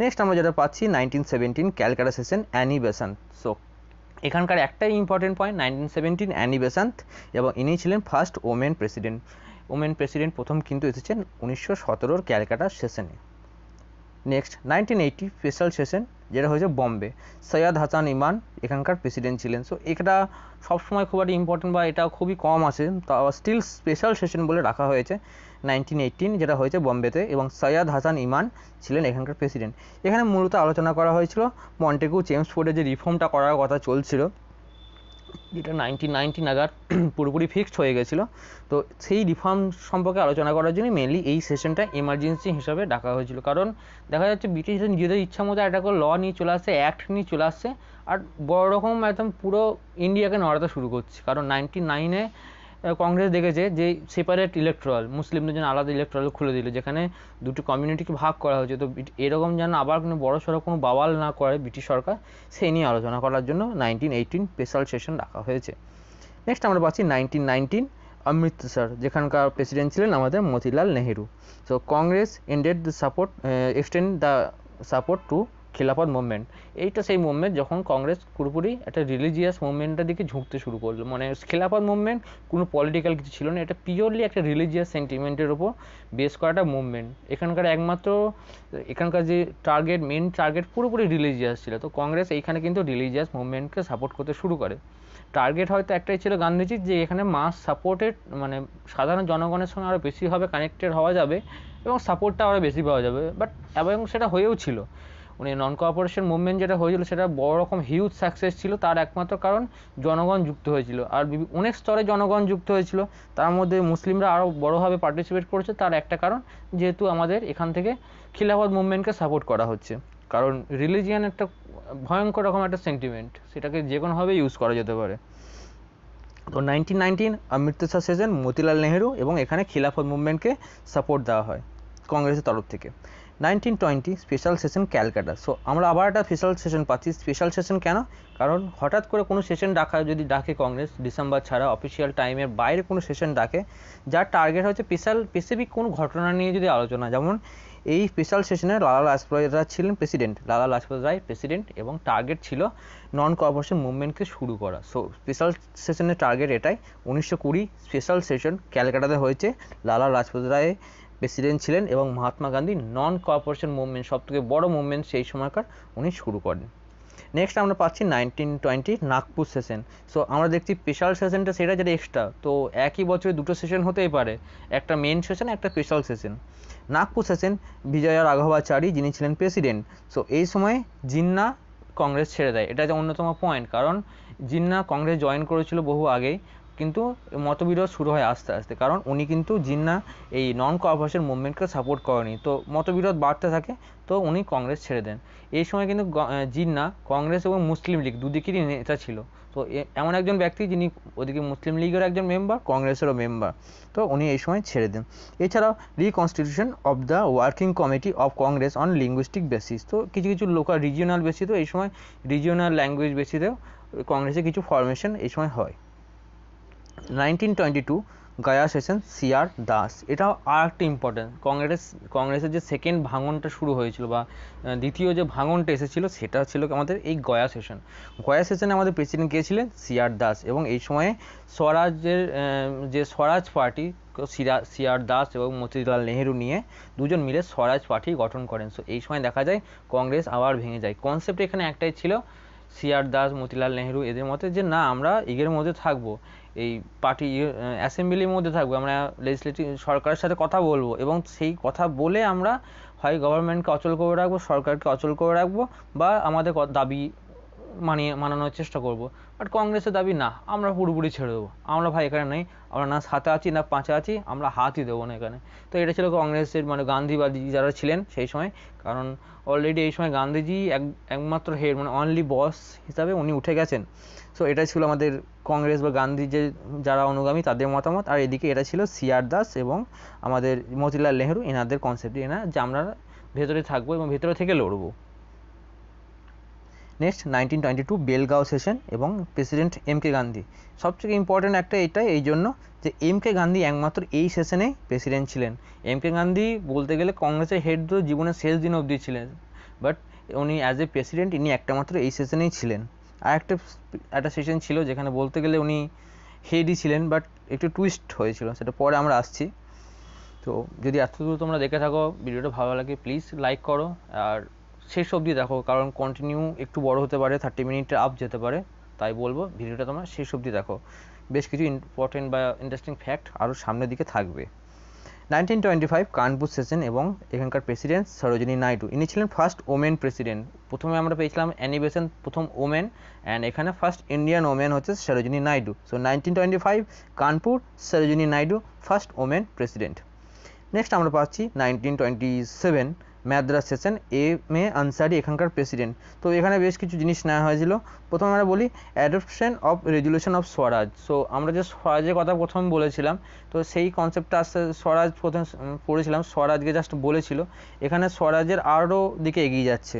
নেক্সট আমরা যেটা পাচ্ছি nineteen seventeen Calcutta session Annie Besant so এখানকার একটাই important point nineteen seventeen Annie Besant এবং ইনি ছিলেন first women president women president প্রথম কিন্তু এসেছেন উনিশশো সতেরোর ক্যালকাটা সেশনে next nineteen eighteen special session যেটা হয়েছে বম্বে সৈয়দ হাসান ইমান এখানকার প্রেসিডেন্ট ছিলেন সো এটা সবসময় খুব একটা ইম্পর্টেন্ট বা এটা খুবই কম আছে তা স্টিল স্পেশাল সেশন বলে রাখা হয়েছে নাইনটিন যেটা হয়েছে বম্বেতে এবং সৈয়দ হাসান ইমান ছিলেন এখানকার প্রেসিডেন্ট এখানে মূলত আলোচনা করা হয়েছিল মন্টেগু চেমস ফোর্ডে যে রিফর্মটা করার কথা চলছিল যেটা নাইনটিন নাইনটি নাগাদ পুরোপুরি ফিক্সড হয়ে গেছিল তো সেই রিফর্ম সম্পর্কে আলোচনা করার জন্য মেনলি এই সেশনটা এমার্জেন্সি হিসাবে ডাকা হয়েছিল কারণ দেখা যাচ্ছে ব্রিটিশরা নিজেদের ইচ্ছা মতো একটা করে ল নিয়ে চলে আসছে অ্যাক্ট নিয়ে চলে আসছে আর বড় রকম একদম পুরো ইন্ডিয়াকে নড়াতে শুরু করছে কারণ নাইনটি নাইনে কংগ্রেস দেখেছে যে সেপারেট ইলেকট্রাল মুসলিমদের জন্য আলাদা ইলেকট্রাল খুলে দিল যেখানে দুটো কমিউনিটিকে ভাগ করা হয়েছে তো এরকম যেন আবার কোনো সড়ো কোনো বাওয়াল না করে ব্রিটিশ সরকার সেই নিয়ে আলোচনা করার জন্য নাইনটিন এইটিন স্পেশাল সেশন রাখা হয়েছে নেক্সট আমরা পাচ্ছি নাইনটিন নাইনটিন অমৃতসর যেখানকার প্রেসিডেন্ট ছিলেন আমাদের Motilal Nehru so Congress ended the support extend the support to Khilafat movement এইটা সেই মুভমেন্ট যখন কংগ্রেস পুরোপুরি একটা রিলিজিয়াস মুভমেন্টের দিকে ঝুঁকতে শুরু করলো মানে খেলাফত মুভমেন্ট কোনো পলিটিক্যাল কিছু ছিল না এটা পিওরলি একটা রিলিজিয়াস সেন্টিমেন্টের ওপর বেস করাটা মুভমেন্ট এখানকার একমাত্র এখানকার যে টার্গেট মেন টার্গেট পুরোপুরি রিলিজিয়াস ছিল তো কংগ্রেস এইখানে কিন্তু রিলিজিয়াস মুভমেন্টকে সাপোর্ট করতে শুরু করে টার্গেট হয়তো একটাই ছিল গান্ধীজির যে এখানে মাস সাপোর্টেড মানে সাধারণ জনগণের সঙ্গে আরও বেশিভাবে কানেক্টেড হওয়া যাবে এবং সাপোর্টটা আরও বেশি পাওয়া যাবে বাট এবং সেটা হয়েও ছিল মানে নন কোঅপারেশন মুভমেন্ট যেটা হয়েছিল সেটা বড় রকম হিউজ সাকসেস ছিল তার একমাত্র কারণ জনগণ যুক্ত হয়েছিল আর অনেক স্তরে জনগণ যুক্ত হয়েছিল তার মধ্যে মুসলিমরা আরও বড়োভাবে পার্টিসিপেট করেছে তার একটা কারণ যেহেতু আমাদের এখান থেকে খিলাফত মুভমেন্টকে সাপোর্ট করা হচ্ছে কারণ রিলিজিয়ান একটা ভয়ঙ্কর রকম একটা সেন্টিমেন্ট সেটাকে যে কোনোভাবে ইউজ করা যেতে পারে তো nineteen nineteen Amritsar session Motilal Nehru এবং এখানে খিলাফত মুভমেন্টকে সাপোর্ট দেওয়া হয় কংগ্রেসের তরফ থেকে nineteen twenty special session Calcutta so আমরা আবার একটা স্পেশাল সেশন পাচ্ছি স্পেশাল সেশন কেন কারণ হঠাৎ করে কোনো সেশন ডাকা যদি ডাকে কংগ্রেস ডিসেম্বর ছাড়া অফিসিয়াল টাইমের বাইরে কোনো সেশন ডাকে যার টার্গেট হচ্ছে স্পেশাল স্পেসিফিক কোনো ঘটনা নিয়ে যদি আলোচনা যেমন এই স্পেশাল সেশনে লালা লাজপত রায় ছিলেন প্রেসিডেন্ট লালা লাজপত রায় প্রেসিডেন্ট এবং টার্গেট ছিল নন কর্পোরেশন মুভমেন্টকে শুরু করা সো স্পেশাল সেশনের টার্গেট এটাই উনিশশো কুড়ি স্পেশাল সেশন ক্যালকাটাতে হয়েছে লালা লাজপত রায় প্রেসিডেন্ট ছিলেন এবং Mahatma Gandhi non cooperation movement সবথেকে বড় মুভমেন্ট সেই সময়কার উনি শুরু করেন নেক্সট আমরা পাচ্ছি nineteen twenty Nagpur session so আমরা দেখছি স্পেশাল সেশনটা সেটা যেটা এক্সট্রা তো একই বছরে দুটো সেশন হতেই পারে একটা মেন সেশন একটা special session Nagpur session Vijaya Raghavachari যিনি ছিলেন প্রেসিডেন্ট সো এই সময় জিন্না কংগ্রেস ছেড়ে দেয় এটা যে অন্যতম পয়েন্ট কারণ জিন্না কংগ্রেস জয়েন করেছিল বহু আগেই কিন্তু মতবিরোধ শুরু হয় আস্তে আস্তে কারণ উনি কিন্তু জিন্না এই নন কপারেশন মুভমেন্টকে সাপোর্ট করেনি তো মতবিরোধ বাড়তে থাকে তো উনি কংগ্রেস ছেড়ে দেন এই সময় কিন্তু জিন্না কংগ্রেস এবং মুসলিম লীগ দুদিকেরই নেতা ছিল তো এমন একজন ব্যক্তি যিনি ওদিকে মুসলিম লীগের একজন মেম্বার কংগ্রেসেরও মেম্বার তো উনি এই সময় ছেড়ে দেন এছাড়াও reconstitution of the working committee of Congress on linguistic basis তো কিছু কিছু লোকাল রিজিওনাল বেসিতেও এই সময় রিজিওনাল ল্যাঙ্গুয়েজ বেসিতেও কংগ্রেসে কিছু ফরমেশন এই সময় হয় nineteen twenty two Gaya session C R Das এটাও আর একটা ইম্পর্টেন্ট কংগ্রেস কংগ্রেসের যে সেকেন্ড ভাঙনটা শুরু হয়েছিল বা দ্বিতীয় যে ভাঙনটা এসেছিল সেটা ছিল আমাদের এই গয়া সেশন গয়া সেশনে আমাদের প্রেসিডেন্ট কে ছিলেন সি আর দাস এবং এই সময়ে স্বরাজের যে স্বরাজ পার্টি সিরা সি আর দাস এবং মতিলাল নেহেরু নিয়ে দুজন মিলে স্বরাজ পার্টি গঠন করেন সো এই সময় দেখা যায় কংগ্রেস আবার ভেঙে যায় কনসেপ্ট এখানে একটাই ছিল সি আর দাস মতিলাল নেহেরু এদের মতে যে না আমরা এগের মধ্যে থাকবো এই পার্টি অ্যাসেম্বলির ইয়ে, মধ্যে থাকবো আমরা লেজিসলেটিভ সরকারের সাথে কথা বলবো এবং সেই কথা বলে আমরা হয় গভর্নমেন্টকে অচল করে রাখবো সরকারকে অচল করে রাখবো বা আমাদের দাবি মানিয়ে মানানোর চেষ্টা করব বাট কংগ্রেসের দাবি না আমরা পুরোপুরি ছেড়ে দেবো আমরা ভাই এখানে নেই আমরা না সাথে আছি না পাঁচে আছি আমরা হাতই দেবো না এখানে তো এটা ছিল কংগ্রেসের মানে গান্ধীবাদী যারা ছিলেন সেই সময় কারণ অলরেডি এই সময় গান্ধীজি এক একমাত্র হেড মানে অনলি বস হিসাবে উনি উঠে গেছেন সো এটাই ছিল আমাদের কংগ্রেস বা গান্ধী যে যারা অনুগামী তাদের মতামত আর এদিকে এটা ছিল সিআর দাস এবং আমাদের মতিলাল নেহরু এনাদের কনসেপ্ট এনা যে আমরা ভেতরে থাকবো এবং ভেতরে থেকে লড়ব next nineteen twenty two Belgaum session এবং প্রেসিডেন্ট এম কে গান্ধী সবচেয়ে ইম্পর্ট্যান্ট একটা এটাই এই জন্য যে এম কে গান্ধী একমাত্র এই সেশনেই প্রেসিডেন্ট ছিলেন এম কে গান্ধী বলতে গেলে কংগ্রেসের হেড তো জীবনের শেষ দিন অবধি ছিলেন বাট উনি অ্যাজ এ প্রেসিডেন্ট ইনি একটা মাত্র এই সেশনেই ছিলেন আরেকটা একটা সেশন ছিল যেখানে বলতে গেলে উনি হেডই ছিলেন বাট একটু টুইস্ট হয়েছিল সেটা পরে আমরা আসছি তো যদি এত দূর তোমরা দেখে থাকো ভিডিওটা ভালো লাগে প্লিজ লাইক করো আর শেষ অবধি দেখো কারণ কন্টিনিউ একটু বড় হতে পারে থার্টি মিনিটে আপ যেতে পারে তাই বলবো ভিডিওটা তোমরা শেষ অবধি দেখো বেশ কিছু ইম্পর্টেন্ট বা ইন্টারেস্টিং ফ্যাক্ট আরও সামনের দিকে থাকবে nineteen twenty five Kanpur session এবং এখানকার প্রেসিডেন্ট সরোজিনী নাইডু ইনি ছিলেন ফার্স্ট ওমেন প্রেসিডেন্ট প্রথমে আমরা পেয়েছিলাম অ্যানিবেশন প্রথম ওমেন অ্যান্ড এখানে ফার্স্ট ইন্ডিয়ান ওমেন হচ্ছে Sarojini Naidu so nineteen twenty five Kanpur Sarojini Naidu first women president next আমরা পাচ্ছি nineteen twenty seven Madras session M A Ansari এখানকার প্রেসিডেন্ট তো এখানে বেশ কিছু জিনিস নেওয়া হয়েছিল প্রথমে আমরা বলি adoption of resolution of swaraj so আমরা যে স্বরাজের কথা প্রথম বলেছিলাম তো সেই কনসেপ্টটা আসতে স্বরাজ প্রথম পড়েছিলাম স্বরাজকে জাস্ট বলেছিল এখানে স্বরাজের আরও দিকে এগিয়ে যাচ্ছে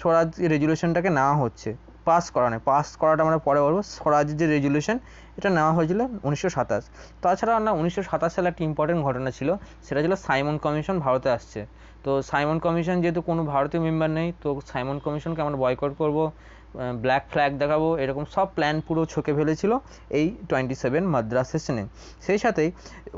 স্বরাজ রেজুলেশনটাকে নেওয়া হচ্ছে পাস করা নেই পাস করাটা আমরা পরে বলবো স্বরাজ যে রেজুলেশন এটা নেওয়া হয়েছিল উনিশশো সাতাশ তাছাড়া না উনিশশো সাতাশ সালে একটা ইম্পর্টেন্ট ঘটনা ছিল সেটা ছিল সাইমন কমিশন ভারতে আসছে তো সাইমন কমিশন যেহেতু কোনো ভারতীয় মেম্বার নেই তো সাইমন কমিশনকে আমরা বয়কট করব ব্ল্যাক ফ্ল্যাগ দেখাবো এরকম সব প্ল্যান পুরো ছকে ফেলেছিল এই টোয়েন্টি সেভেন মাদ্রাস সেশনে সেই সাথেই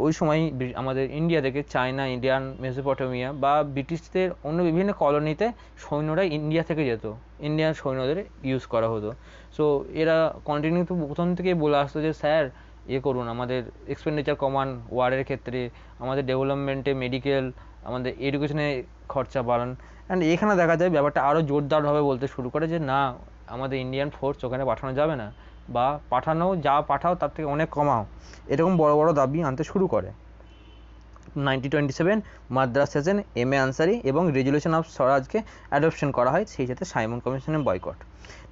ওই সময় আমাদের ইন্ডিয়া থেকে চায়না ইন্ডিয়ান মেসোপটেমিয়া বা ব্রিটিশদের অন্য বিভিন্ন কলোনিতে সৈন্যরা ইন্ডিয়া থেকে যেত ইন্ডিয়ান সৈন্যদের ইউজ করা হতো সো এরা কন্টিনিউ তো প্রথম থেকেই বলে আসতো যে স্যার ইয়ে করুন আমাদের এক্সপেন্ডিচার কমান ওয়ারের ক্ষেত্রে আমাদের ডেভেলপমেন্টে মেডিকেল আমাদের এডুকেশনে খরচা বাড়ান অ্যান্ড এখানে দেখা যায় ব্যাপারটা আরও জোরদারভাবে বলতে শুরু করে যে না আমাদের ইন্ডিয়ান ফোর্স ওখানে পাঠানো যাবে না বা পাঠানো যা পাঠাও তার থেকে অনেক কমাও এরকম বড় বড় দাবি আনতে শুরু করে ninety twenty seven Madras session M A Ansari এবং রেজুলেশন অফ স্বরাজকে অ্যাডপশন করা হয় সেই সাথে সাইমন কমিশনের বয়কট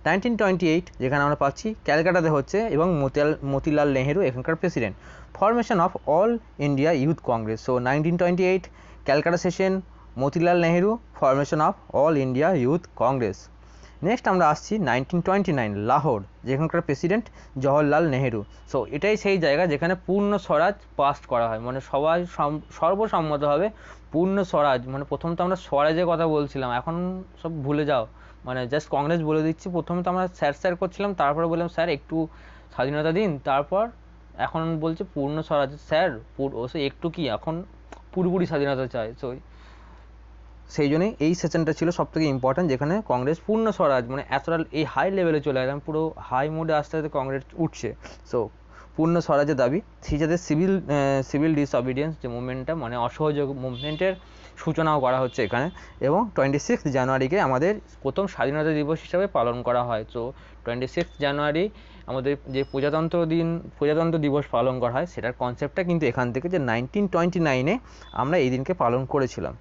নাইনটিন টোয়েন্টি এইট যেখানে আমরা পাচ্ছি ক্যালকাটাতে হচ্ছে এবং মতিয়াল মতিলাল নেহেরু এখানকার president formation of all India youth Congress so nineteen twenty eight Calcutta session Motilal Nehru formation of all India youth Congress next আমরা আসছি নাইনটিন টোয়েন্টি নাইন লাহোর যেখানকার প্রেসিডেন্ট জওহরলাল নেহেরু সো এটাই সেই জায়গা যেখানে পূর্ণ স্বরাজ পাস্ট করা হয় মানে সবাই সর্বসম্মতভাবে পূর্ণ স্বরাজ মানে প্রথম তো আমরা স্বরাজের কথা বলছিলাম এখন সব ভুলে যাও মানে জাস্ট কংগ্রেস বলে দিচ্ছি প্রথমে তো আমরা স্যার স্যার করছিলাম তারপরে বললাম স্যার একটু স্বাধীনতা দিন তারপর এখন বলছে পূর্ণ স্বরাজ স্যার একটু কি এখন পুরোপুরি স্বাধীনতা চায় তো সেই জন্যই এই সেশনটা ছিল সব থেকে ইম্পর্ট্যান্ট যেখানে কংগ্রেস পূর্ণ স্বরাজ মানে এতটা এই হাই লেভেলে চলে গেলাম পুরো হাই মোডে আস্তে আস্তে কংগ্রেস উঠছে সো পূর্ণ স্বরাজের দাবি যাতে সিভিল সিভিল ডিসঅবিডিয়েন্স যে মুভমেন্টটা মানে অসহযোগ মুভমেন্টের সূচনাও করা হচ্ছে এখানে এবং টোয়েন্টি সিক্স জানুয়ারিকে আমাদের প্রথম স্বাধীনতা দিবস হিসাবে পালন করা হয় তো টোয়েন্টি সিক্স জানুয়ারি আমাদের যে প্রজাতন্ত্র দিন প্রজাতন্ত্র দিবস পালন করা হয় সেটার কনসেপ্টটা কিন্তু এখান থেকে যে নাইনটিন টোয়েন্টি নাইনে আমরা এই দিনকে পালন করেছিলাম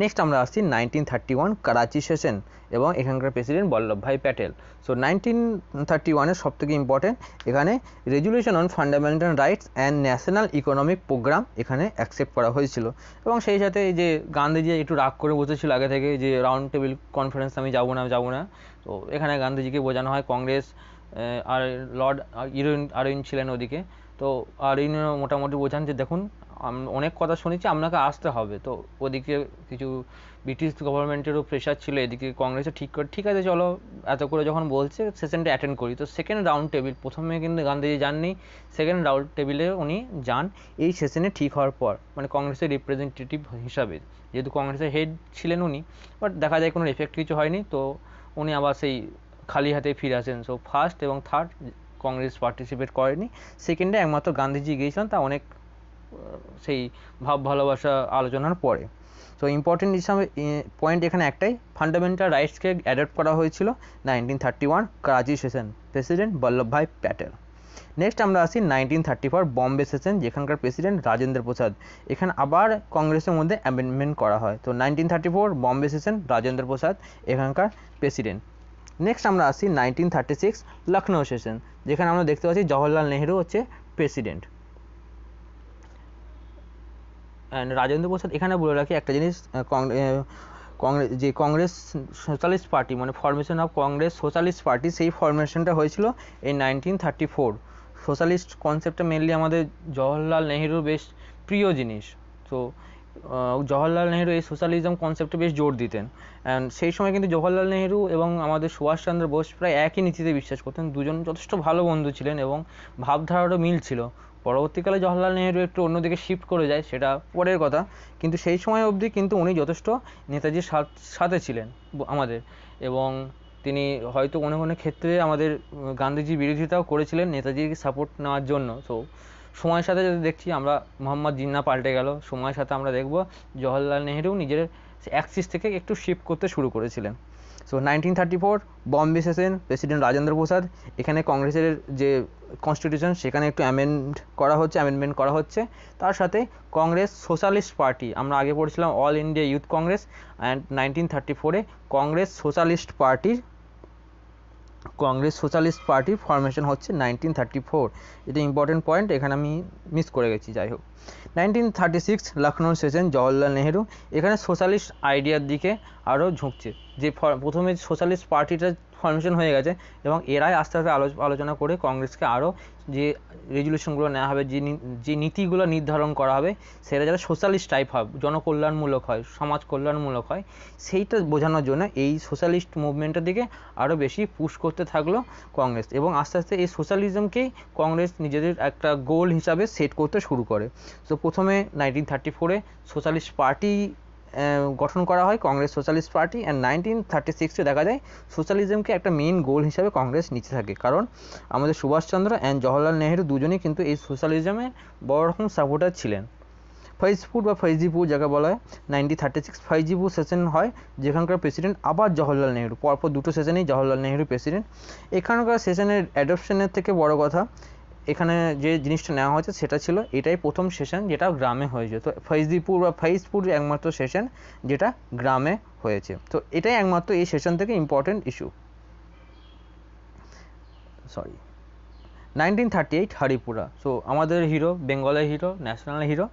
নেক্সট আমরা আসছি nineteen thirty one Karachi session এবং এখানকার president Vallabhbhai Patel so nineteen thirty ওয়ানের সব থেকে ইম্পর্টেন্ট এখানে resolution on fundamental rights and national economic programme এখানে অ্যাকসেপ্ট করা হয়েছিল এবং সেই সাথে যে গান্ধীজি একটু রাগ করে বসেছিল আগে থেকে যে রাউন্ড টেবিল কনফারেন্স আমি যাবো না যাবো না তো এখানে গান্ধীজিকে বোঝানো হয় কংগ্রেস আর লর্ড ইরোইন আরউইন ছিলেন ওদিকে তো আরউইনও মোটামুটি বোঝান যে দেখুন অনেক কথা শুনেছি আপনাকে আসতে হবে তো ওদিকে কিছু ব্রিটিশ গভর্নমেন্টেরও প্রেশার ছিল এদিকে কংগ্রেসে ঠিক করে ঠিক আছে চলো এত করে যখন বলছে সেশনটা অ্যাটেন্ড করি তো সেকেন্ড রাউন্ড টেবিল প্রথমে কিন্তু গান্ধীজি যাননি সেকেন্ড রাউন্ড টেবিলে উনি যান এই সেশনে ঠিক হওয়ার পর মানে কংগ্রেসের রিপ্রেজেন্টেটিভ হিসাবে যেহেতু কংগ্রেসের হেড ছিলেন উনি বাট দেখা যায় কোনো এফেক্ট কিছু হয়নি তো উনি আবার সেই খালি হাতে ফিরে আসেন সো ফার্স্ট এবং থার্ড কংগ্রেস পার্টিসিপেট করেনি সেকেন্ডে একমাত্র গান্ধীজি গিয়েছিলেন তা অনেক সেই ভাব ভালোবাসা আলোচনার পরে সো ইম্পর্টেন্ট হিসাবে পয়েন্ট এখানে একটাই ফান্ডামেন্টাল রাইটসকে অ্যাডপ্ট করা হয়েছিল nineteen thirty one Karachi session president Vallabhbhai Patel next আমরা আসি nineteen thirty four Bombay session যেখানকার প্রেসিডেন্ট রাজেন্দ্র প্রসাদ এখানে আবার কংগ্রেসের মধ্যে অ্যামেন্ডমেন্ট করা হয় তো nineteen thirty four Bombay session Rajendra Prasad এখানকার প্রেসিডেন্ট নেক্সট আমরা আসি nineteen thirty six Lucknow session যেখানে আমরা দেখতে পাচ্ছি জওহরলাল নেহেরু হচ্ছে প্রেসিডেন্ট অ্যান্ড রাজেন্দ্র প্রসাদ এখানে বলে রাখি একটা জিনিস কংগ্রেস যে কংগ্রেস সোশ্যালিস্ট পার্টি মানে formation of Congress socialist party সেই ফরমেশনটা হয়েছিল এই নাইনটিন থার্টি ফোর সোশ্যালিস্ট কনসেপ্টটা মেনলি আমাদের জওহরলাল নেহেরুর বেশ প্রিয় জিনিস তো জওহরলাল নেহেরু এই সোশ্যালিজম কনসেপ্টে বেশ জোর দিতেন অ্যান্ড সেই সময় কিন্তু জওহরলাল নেহেরু এবং আমাদের সুভাষচন্দ্র বোস প্রায় একই নীতিতে বিশ্বাস করতেন দুজন যথেষ্ট ভালো বন্ধু ছিলেন এবং ভাবধারারও মিল ছিল পরবর্তীকালে জওহরলাল নেহেরু একটু অন্যদিকে শিফট করে যায় সেটা পরের কথা কিন্তু সেই সময় অবধি কিন্তু উনি যথেষ্ট নেতাজির সাথে ছিলেন আমাদের এবং তিনি হয়তো কোনো কোনো ক্ষেত্রে আমাদের গান্ধীজির বিরোধিতাও করেছিলেন নেতাজিকে সাপোর্ট নেওয়ার জন্য সো সময়ের সাথে যদি দেখছি আমরা মোহাম্মদ জিন্না পাল্টে গেল সময়ের সাথে আমরা দেখব জওহরলাল নেহেরু নিজের অ্যাক্সিস থেকে একটু শিফট করতে শুরু করেছিলেন so nineteen thirty four Bombay session president Rajendra Prasad এখানে কংগ্রেসের যে কনস্টিটিউশন সেখানে একটু অ্যামেন্ড করা হচ্ছে অ্যামেন্ডমেন্ট করা হচ্ছে তার সাথে কংগ্রেস সোশ্যালিস্ট পার্টি আমরা আগে পড়েছিলাম all India youth Congress and nineteen thirty ফোরে কংগ্রেস সোশ্যালিস্ট পার্টির কংগ্রেস সোশ্যালিস্ট পার্টি ফর্মেশন হচ্ছে নাইনটিন থার্টি ফোর এটা ইম্পর্টেন্ট পয়েন্ট এখানে আমি মিস করে গেছি যাই হোক nineteen thirty six Lucknow session Jawaharlal Nehru এখানে সোশ্যালিস্ট আইডিয়ার দিকে আরও ঝুঁকছে যে প্রথমে সোশ্যালিস্ট পার্টিটা ফর্মেশন হয়ে গেছে এবং এরাই আস্তে আস্তে আলোচনা করে কংগ্রেসকে আরও যে রেজুলেশনগুলো নেওয়া হবে যে যে নীতিগুলো নির্ধারণ করা হবে সেটা যারা সোশ্যালিস্ট টাইপ হয় জনকল্যাণমূলক হয় সমাজ কল্যাণমূলক হয় সেইটা বোঝানোর জন্য এই সোশ্যালিস্ট মুভমেন্টের দিকে আরও বেশি পুশ করতে থাকলো কংগ্রেস এবং আস্তে আস্তে এই সোশ্যালিজমকেই কংগ্রেস নিজেদের একটা গোল হিসাবে সেট করতে শুরু করে তো প্রথমে নাইনটিন থার্টি ফোরে সোশ্যালিস্ট পার্টি গঠন করা হয় Congress socialist party and nineteen thirty সিক্সে দেখা যায় সোশ্যালিজমকে একটা মেন গোল হিসাবে কংগ্রেস নিচে থাকে কারণ আমাদের সুভাষচন্দ্র অ্যান্ড জওহরলাল নেহেরু দুজনেই কিন্তু এই সোশ্যালিজমের বড় রকম সাপোর্টার ছিলেন ফৈজপুর বা ফৈজিপুর যাকে বলা হয় nineteen thirty six Faizpur session হয় যেখানকার প্রেসিডেন্ট আবার জওহরলাল নেহরু পরপর দুটো সেশনেই জওহরলাল নেহরু প্রেসিডেন্ট এখানকার সেশনের অ্যাডপশনের থেকে বড় কথা এখানে যে জিনিসটা নেওয়া হয়েছে সেটা ছিল এটাই প্রথম সেশন যেটা গ্রামে হয়েছে তো ফৈজদিপুর বা ফৈজপুর একমাত্র সেশন যেটা গ্রামে হয়েছে তো এটাই একমাত্র এই সেশন থেকে important issue sorry nineteen thirty eight Haripura so আমাদের হিরো বেঙ্গলের hero national hero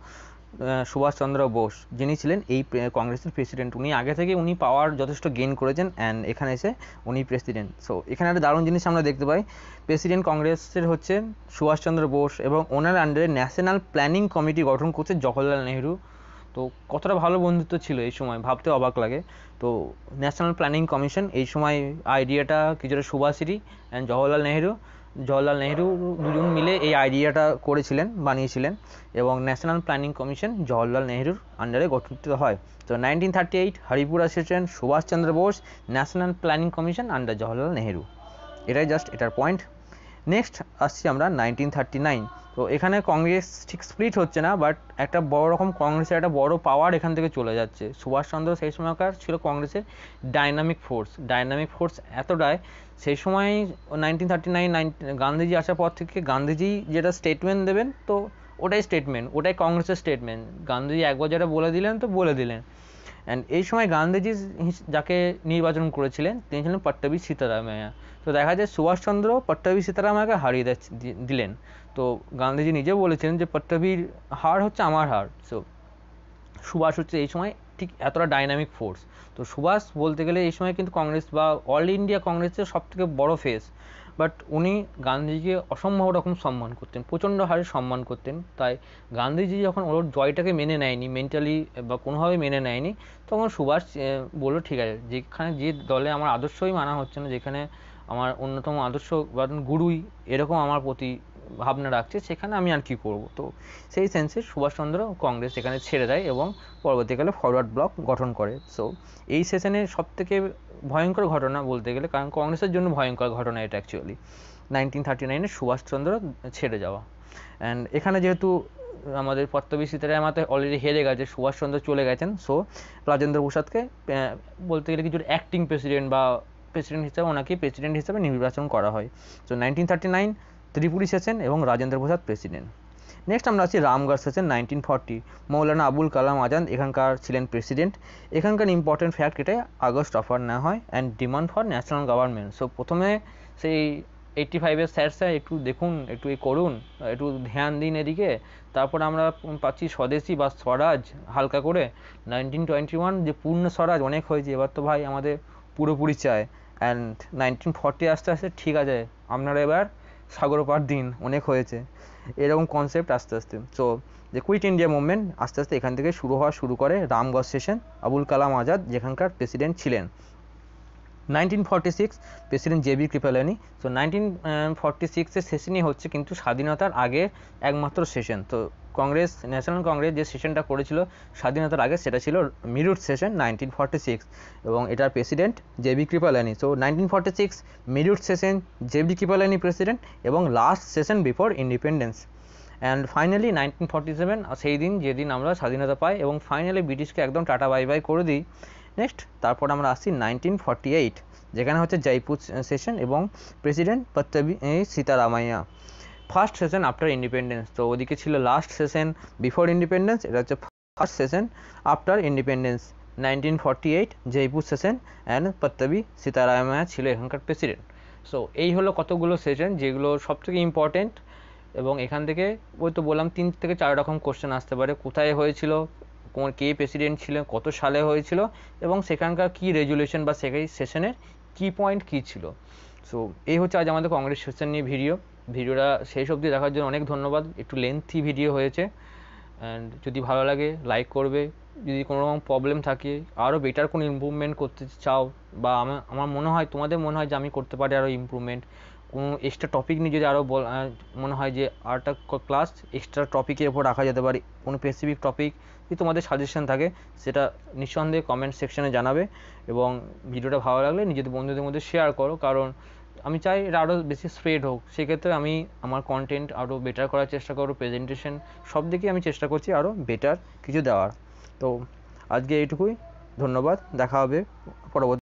Subhash Chandra Bose যিনি ছিলেন এই কংগ্রেসের প্রেসিডেন্ট উনি আগে থেকে উনি পাওয়ার যথেষ্ট গেইন করেছেন অ্যান্ড এখানে এসে উনি প্রেসিডেন্ট সো এখানে একটা দারুণ জিনিস আমরা দেখতে পাই প্রেসিডেন্ট কংগ্রেসের হচ্ছে সুভাষচন্দ্র বোস এবং ওনার আন্ডারে ন্যাশনাল প্ল্যানিং কমিটি গঠন করছে জওহরলাল নেহরু তো কতটা ভালো বন্ধুত্ব ছিল এই সময় ভাবতে অবাক লাগে তো ন্যাশনাল প্ল্যানিং কমিশন এই সময় আইডিয়াটা কিছুটা সুভাষিরি অ্যান্ড জওহরলাল নেহরু জওয়াহরলাল নেহরু দুজন মিলে এই আইডিয়াটা করেছিলেন বানিয়েছিলেন এবং ন্যাশনাল প্ল্যানিং কমিশন জওয়াহরলাল নেহরুর আন্ডারে গঠিত হয় তো নাইনটিন থার্টি এইট হরিপুর এসেছেন Subhash Chandra Bose national planning commission under Jawaharlal Nehru এটাই জাস্ট এটার পয়েন্ট নেক্সট আসছি আমরা নাইনটিন থার্টি নাইন তো এখানে কংগ্রেস ঠিক স্প্লিট হচ্ছে না বাট একটা বড় রকম কংগ্রেসের একটা বড় পাওয়ার এখান থেকে চলে যাচ্ছে সুভাষচন্দ্র সেই সময়কার ছিল কংগ্রেসের ডাইনামিক ফোর্স ডাইনামিক ফোর্স এতটাই সেই সময় নাইনটিন থার্টি নাইন গান্ধীজি আসার পর থেকে গান্ধীজি যেটা স্টেটমেন্ট দেবেন তো ওটাই স্টেটমেন্ট ওটাই কংগ্রেসের স্টেটমেন্ট গান্ধীজি একবার যেটা বলে দিলেন তো বলে দিলেন অ্যান্ড এই সময় গান্ধীজি যাকে নির্বাচন করেছিলেন তিনি ছিলেন পট্টবী সীতারামাইয়া তো দেখা যায় সুভাষচন্দ্র পট্টভী সীতারামাকে হারিয়ে দিলেন তো গান্ধীজি নিজেও বলেছিলেন যে পট্টভীর হার হচ্ছে আমার হার সো সুভাষ হচ্ছে এই সময় ঠিক এতটা ডাইনামিক ফোর্স তো সুভাষ বলতে গেলে এই সময় কিন্তু কংগ্রেস বা অল ইন্ডিয়া কংগ্রেসের সব থেকে বড়ো ফেস বাট উনি গান্ধীজিকে অসম্ভব রকম সম্মান করতেন প্রচণ্ড হারে সম্মান করতেন তাই গান্ধীজি যখন ওর জয়টাকে মেনে নেয়নি মেন্টালি বা কোনোভাবে মেনে নেয়নি তখন সুভাষ বললো ঠিক আছে যেখানে যে দলে আমার আদর্শই মানা হচ্ছে না যেখানে আমার অন্যতম আদর্শ বা গুরুই এরকম আমার প্রতি ভাবনা রাখছে সেখানে আমি আর কি করব তো সেই সেন্সে সুভাষচন্দ্র কংগ্রেস সেখানে ছেড়ে দেয় এবং পরবর্তীকালে ফরওয়ার্ড ব্লক গঠন করে সো এই সেশনে সবথেকে ভয়ঙ্কর ঘটনা বলতে গেলে কারণ কংগ্রেসের জন্য ভয়ঙ্কর ঘটনা এটা অ্যাকচুয়ালি নাইনটিন থার্টি নাইনে সুভাষচন্দ্র ছেড়ে যাওয়া অ্যান্ড এখানে যেহেতু আমাদের সীতারায় আমাদের অলরেডি হেরে গেছে সুভাষচন্দ্র চলে গেছেন সো রাজেন্দ্র প্রসাদকে বলতে গেলে কিছু অ্যাক্টিং প্রেসিডেন্ট বা প্রেসিডেন্ট হিসাবে ওনাকে প্রেসিডেন্ট হিসাবে নির্বাচন করা হয় তো নাইনটিন থার্টি নাইন সেশন এবং রাজেন্দ্র প্রসাদ প্রেসিডেন্ট নেক্সট আমরা আছি Ramgarh session nineteen forty Maulana Abul Kalam Azad এখানকার ছিলেন প্রেসিডেন্ট এখানকার ইম্পর্টেন্ট ফ্যাক্ট এটাই আগস্ট অফার নেওয়া হয় and demand for national government so প্রথমে সেই এইটটি ফাইভের স্যার স্যার একটু দেখুন একটু এ করুন একটু ধ্যান দিন এদিকে তারপর আমরা পাচ্ছি স্বদেশী বা স্বরাজ হালকা করে নাইনটিন টোয়েন্টি ওয়ান যে পূর্ণ স্বরাজ অনেক হয়েছে এবার তো ভাই আমাদের পুরোপুরি চায় অ্যান্ড নাইনটিন ফর্টি আসতে আসতে ঠিক আছে আপনারা এবার সাগর দিন অনেক হয়েছে এরকম কনসেপ্ট আস্তে আস্তে সো যে কুইট ইন্ডিয়া মুভমেন্ট আস্তে আস্তে এখান থেকে শুরু হওয়া শুরু করে রামগড় সেশন আবুল কালাম আজাদ যেখানকার প্রেসিডেন্ট ছিলেন 1946 president J B Kripalani so nineteen forty সিক্সের সেশনই হচ্ছে কিন্তু স্বাধীনতার আগে একমাত্র সেশন তো কংগ্রেস ন্যাশনাল কংগ্রেস যে সেশনটা করেছিল স্বাধীনতার আগে সেটা ছিল Meerut session nineteen forty six এবং এটার president J B Kripalani so nineteen forty six Meerut session J B Kripalani president এবং last session before independence and finally nineteen forty seven সেই দিন যেদিন আমরা স্বাধীনতা পাই এবং ফাইনালি ব্রিটিশকে একদম টাটা বাই বাই করে দিই নেক্সট তারপর আমরা আসি নাইনটিন ফর্টি এইট যেখানে হচ্ছে জয়পুর সেশন এবং president Pattabhi Sitaramayya first session after independence তো ওদিকে ছিল লাস্ট সেশন বিফোর ইন্ডিপেন্ডেন্স এটা হচ্ছে first session after independence nineteen forty eight Jaipur session and Pattabhi Sitaramayya ছিল এখানকার প্রেসিডেন্ট সো এই হলো কতগুলো সেশন যেগুলো সবথেকে ইম্পর্টেন্ট এবং এখান থেকে ওই তো বললাম তিন থেকে চার রকম কোশ্চেন আসতে পারে কোথায় হয়েছিল কোন কে প্রেসিডেন্ট ছিলেন কত সালে হয়েছিল এবং সেখানকার কি রেজুলেশন বা সেখানে সেশনের কি পয়েন্ট কি ছিল সো এই হচ্ছে আজ আমাদের কংগ্রেস সেশন নিয়ে ভিডিও ভিডিওটা শেষ অবধি দেখার জন্য অনেক ধন্যবাদ একটু লেন্থি ভিডিও হয়েছে অ্যান্ড যদি ভালো লাগে লাইক করবে যদি কোনো রকম প্রবলেম থাকে আরও বেটার কোনো ইম্প্রুভমেন্ট করতে চাও বা আমার আমার মনে হয় তোমাদের মনে হয় যে আমি করতে পারি আরও ইম্প্রুভমেন্ট কোনো এক্সট্রা টপিক নিয়ে যদি আরও মনে হয় যে আরটা ক্লাস এক্সট্রা টপিকের উপর রাখা যেতে পারে কোনো স্পেসিফিক টপিক কি তোমাদের সাজেশন থাকে সেটা নিঃসন্দেহে কমেন্ট সেকশনে জানাবে এবং ভিডিওটা ভালো লাগলে নিজেদের বন্ধুদের মধ্যে শেয়ার করো কারণ আমি চাই এটা আরও বেশি স্প্রেড হোক সেক্ষেত্রে আমি আমার কন্টেন্ট আরও বেটার করার চেষ্টা করবো প্রেজেন্টেশন সব দিকেই আমি চেষ্টা করছি আরও বেটার কিছু দেওয়ার তো আজকে এইটুকুই ধন্যবাদ দেখা হবে পরবর্তী